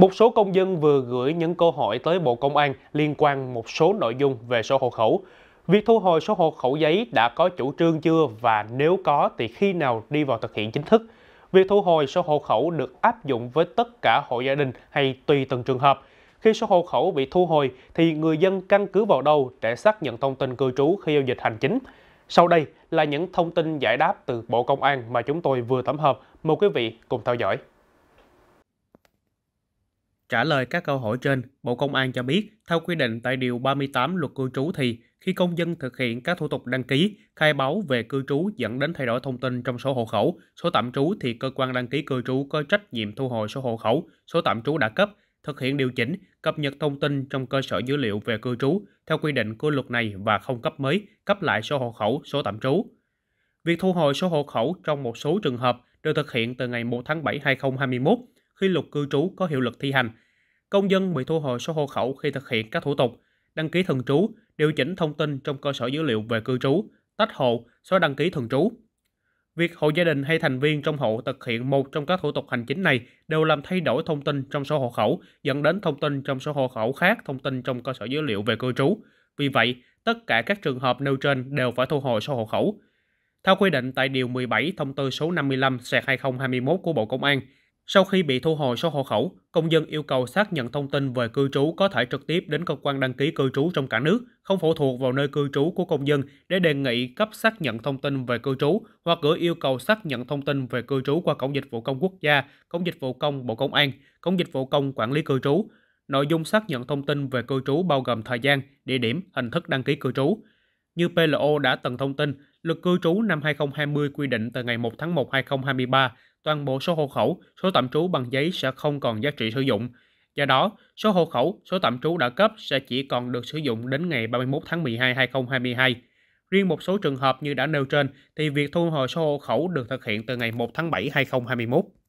Một số công dân vừa gửi những câu hỏi tới Bộ Công an liên quan một số nội dung về sổ hộ khẩu. Việc thu hồi sổ hộ khẩu giấy đã có chủ trương chưa và nếu có thì khi nào đi vào thực hiện chính thức? Việc thu hồi sổ hộ khẩu được áp dụng với tất cả hộ gia đình hay tùy từng trường hợp. Khi sổ hộ khẩu bị thu hồi thì người dân căn cứ vào đâu để xác nhận thông tin cư trú khi giao dịch hành chính. Sau đây là những thông tin giải đáp từ Bộ Công an mà chúng tôi vừa tổng hợp. Mời quý vị cùng theo dõi. Trả lời các câu hỏi trên, Bộ Công an cho biết, theo quy định tại Điều 38 Luật Cư trú thì, khi công dân thực hiện các thủ tục đăng ký, khai báo về cư trú dẫn đến thay đổi thông tin trong sổ hộ khẩu, số tạm trú thì cơ quan đăng ký cư trú có trách nhiệm thu hồi sổ hộ khẩu, số tạm trú đã cấp, thực hiện điều chỉnh, cập nhật thông tin trong cơ sở dữ liệu về cư trú theo quy định của luật này và không cấp mới, cấp lại sổ hộ khẩu, số tạm trú. Việc thu hồi sổ hộ khẩu trong một số trường hợp được thực hiện từ ngày 1 tháng 7 2021 khi luật cư trú có hiệu lực thi hành. Công dân bị thu hồi sổ hộ khẩu khi thực hiện các thủ tục, đăng ký thường trú, điều chỉnh thông tin trong cơ sở dữ liệu về cư trú, tách hộ, xóa đăng ký thường trú. Việc hộ gia đình hay thành viên trong hộ thực hiện một trong các thủ tục hành chính này đều làm thay đổi thông tin trong sổ hộ khẩu, dẫn đến thông tin trong sổ hộ khẩu khác thông tin trong cơ sở dữ liệu về cư trú. Vì vậy, tất cả các trường hợp nêu trên đều phải thu hồi sổ hộ khẩu. Theo quy định tại Điều 17 Thông tư số 55-2021 của Bộ Công an, sau khi bị thu hồi số hộ khẩu, công dân yêu cầu xác nhận thông tin về cư trú có thể trực tiếp đến cơ quan đăng ký cư trú trong cả nước, không phụ thuộc vào nơi cư trú của công dân để đề nghị cấp xác nhận thông tin về cư trú hoặc gửi yêu cầu xác nhận thông tin về cư trú qua Cổng Dịch vụ Công Quốc gia, Cổng Dịch vụ Công Bộ Công an, Cổng Dịch vụ Công Quản lý Cư trú. Nội dung xác nhận thông tin về cư trú bao gồm thời gian, địa điểm, hình thức đăng ký cư trú. Như PLO đã từng thông tin, Luật cư trú năm 2020 quy định từ ngày 1 tháng 1 2023, toàn bộ số hộ khẩu, số tạm trú bằng giấy sẽ không còn giá trị sử dụng. Do đó, số hộ khẩu, số tạm trú đã cấp sẽ chỉ còn được sử dụng đến ngày 31 tháng 12 2022. Riêng một số trường hợp như đã nêu trên thì việc thu hồi số hộ khẩu được thực hiện từ ngày 1 tháng 7 2021.